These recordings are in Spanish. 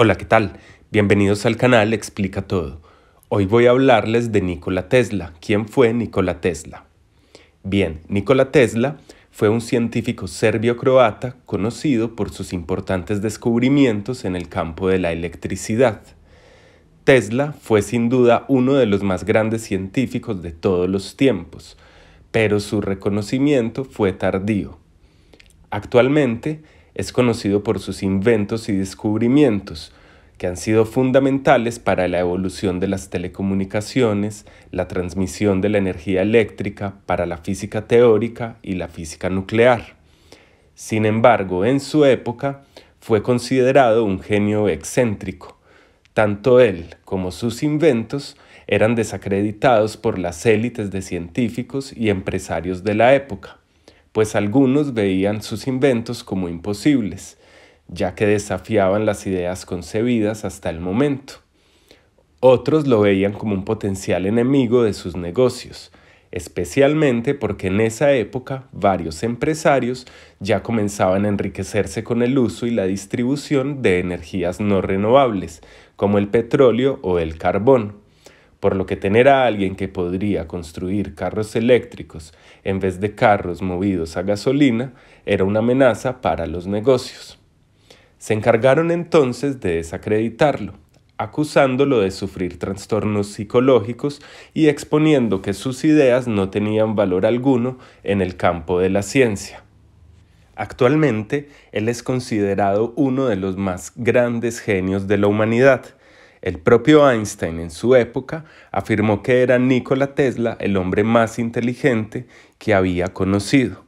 Hola, ¿qué tal? Bienvenidos al canal Explica Todo. Hoy voy a hablarles de Nikola Tesla. ¿Quién fue Nikola Tesla? Bien, Nikola Tesla fue un científico serbio-croata conocido por sus importantes descubrimientos en el campo de la electricidad. Tesla fue sin duda uno de los más grandes científicos de todos los tiempos, pero su reconocimiento fue tardío. Actualmente, es conocido por sus inventos y descubrimientos, que han sido fundamentales para la evolución de las telecomunicaciones, la transmisión de la energía eléctrica, para la física teórica y la física nuclear. Sin embargo, en su época fue considerado un genio excéntrico. Tanto él como sus inventos eran desacreditados por las élites de científicos y empresarios de la época pues algunos veían sus inventos como imposibles, ya que desafiaban las ideas concebidas hasta el momento. Otros lo veían como un potencial enemigo de sus negocios, especialmente porque en esa época varios empresarios ya comenzaban a enriquecerse con el uso y la distribución de energías no renovables, como el petróleo o el carbón, por lo que tener a alguien que podría construir carros eléctricos en vez de carros movidos a gasolina era una amenaza para los negocios. Se encargaron entonces de desacreditarlo, acusándolo de sufrir trastornos psicológicos y exponiendo que sus ideas no tenían valor alguno en el campo de la ciencia. Actualmente, él es considerado uno de los más grandes genios de la humanidad el propio Einstein en su época afirmó que era Nikola Tesla el hombre más inteligente que había conocido.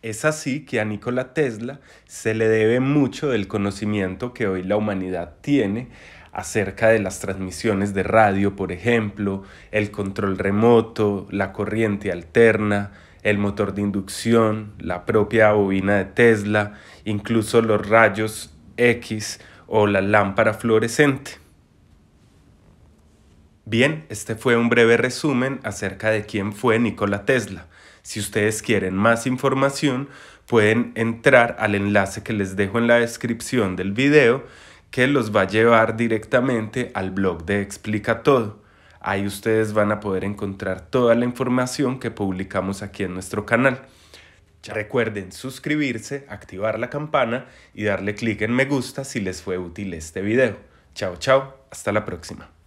Es así que a Nikola Tesla se le debe mucho del conocimiento que hoy la humanidad tiene acerca de las transmisiones de radio, por ejemplo, el control remoto, la corriente alterna, el motor de inducción, la propia bobina de Tesla, incluso los rayos X o la lámpara fluorescente. Bien, este fue un breve resumen acerca de quién fue Nikola Tesla. Si ustedes quieren más información, pueden entrar al enlace que les dejo en la descripción del video, que los va a llevar directamente al blog de Explica Todo. Ahí ustedes van a poder encontrar toda la información que publicamos aquí en nuestro canal. recuerden suscribirse, activar la campana y darle clic en me gusta si les fue útil este video. Chao, chao, hasta la próxima.